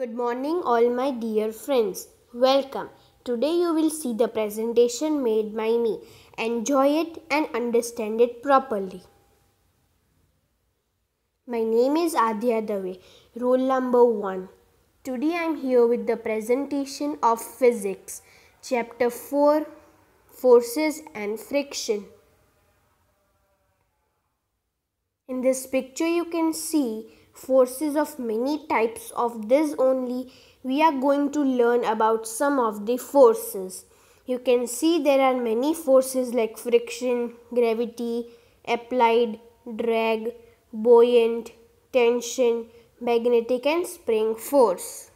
Good morning all my dear friends. Welcome. Today you will see the presentation made by me. Enjoy it and understand it properly. My name is Adhya Dave. Rule number 1. Today I am here with the presentation of physics. Chapter 4 Forces and Friction. In this picture you can see forces of many types of this only we are going to learn about some of the forces. You can see there are many forces like friction, gravity, applied, drag, buoyant, tension, magnetic and spring force.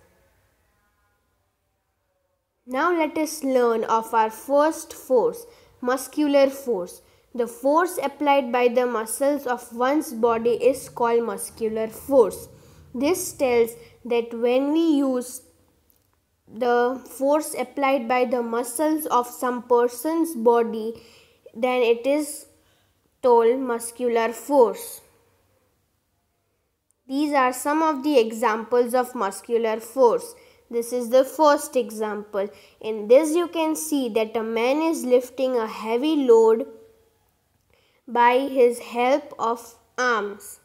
Now let us learn of our first force, muscular force. The force applied by the muscles of one's body is called muscular force. This tells that when we use the force applied by the muscles of some person's body, then it is told muscular force. These are some of the examples of muscular force. This is the first example. In this you can see that a man is lifting a heavy load by his help of arms.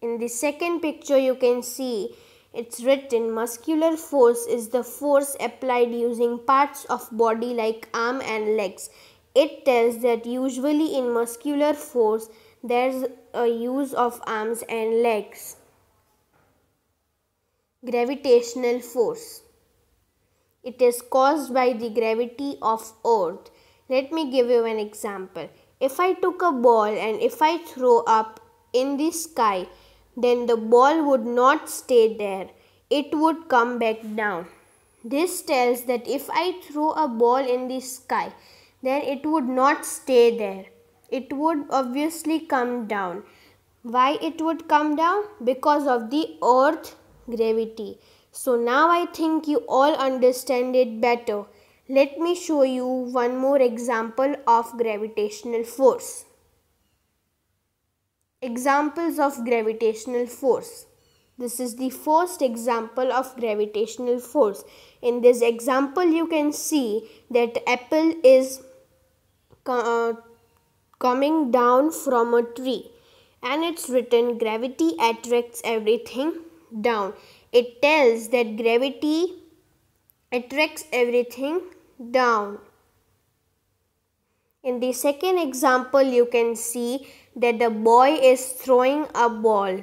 In the second picture you can see it's written muscular force is the force applied using parts of body like arm and legs. It tells that usually in muscular force there's a use of arms and legs. Gravitational force. It is caused by the gravity of earth. Let me give you an example. If I took a ball and if I throw up in the sky, then the ball would not stay there. It would come back down. This tells that if I throw a ball in the sky, then it would not stay there. It would obviously come down. Why it would come down? Because of the earth gravity. So now I think you all understand it better. Let me show you one more example of gravitational force. Examples of gravitational force. This is the first example of gravitational force. In this example, you can see that apple is uh, coming down from a tree and it's written gravity attracts everything down. It tells that gravity it drags everything down. In the second example, you can see that the boy is throwing a ball.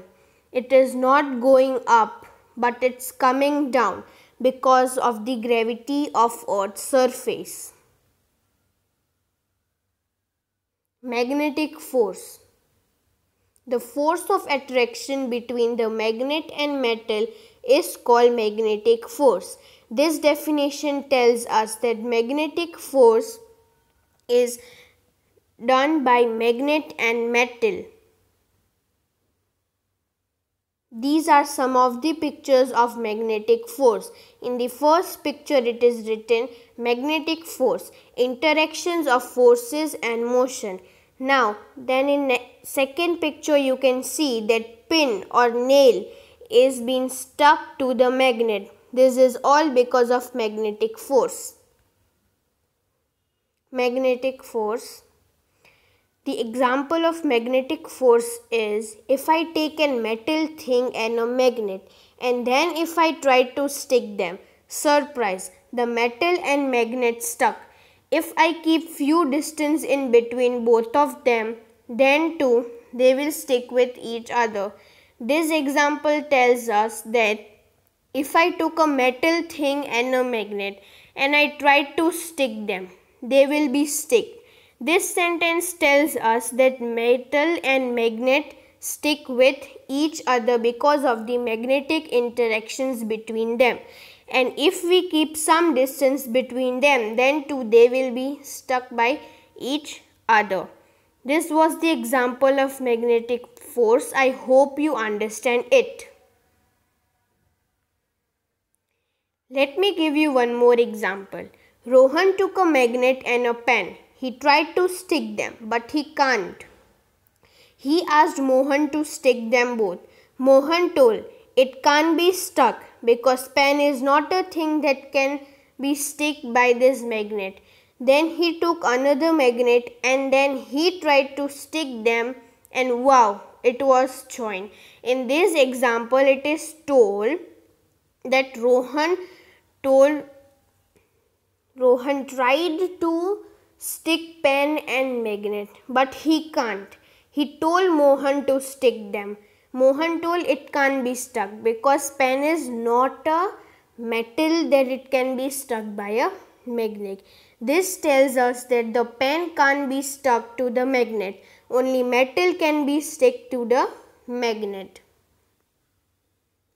It is not going up, but it's coming down because of the gravity of Earth's surface. Magnetic force. The force of attraction between the magnet and metal is called magnetic force. This definition tells us that magnetic force is done by magnet and metal. These are some of the pictures of magnetic force. In the first picture it is written magnetic force, interactions of forces and motion. Now then in second picture you can see that pin or nail is being stuck to the magnet. This is all because of magnetic force. Magnetic force. The example of magnetic force is if I take a metal thing and a magnet and then if I try to stick them, surprise, the metal and magnet stuck if I keep few distance in between both of them, then too they will stick with each other. This example tells us that if I took a metal thing and a magnet and I tried to stick them, they will be stick. This sentence tells us that metal and magnet stick with each other because of the magnetic interactions between them and if we keep some distance between them then too they will be stuck by each other. This was the example of magnetic force. I hope you understand it. Let me give you one more example. Rohan took a magnet and a pen. He tried to stick them, but he can't. He asked Mohan to stick them both. Mohan told it can't be stuck because pen is not a thing that can be stuck by this magnet. Then he took another magnet and then he tried to stick them and wow, it was joined. In this example, it is told that Rohan told Rohan tried to stick pen and magnet but he can't. He told Mohan to stick them. Mohan told it can't be stuck because pen is not a metal that it can be stuck by a magnet. This tells us that the pen can't be stuck to the magnet. Only metal can be stuck to the magnet.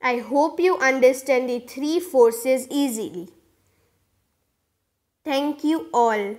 I hope you understand the three forces easily. Thank you all.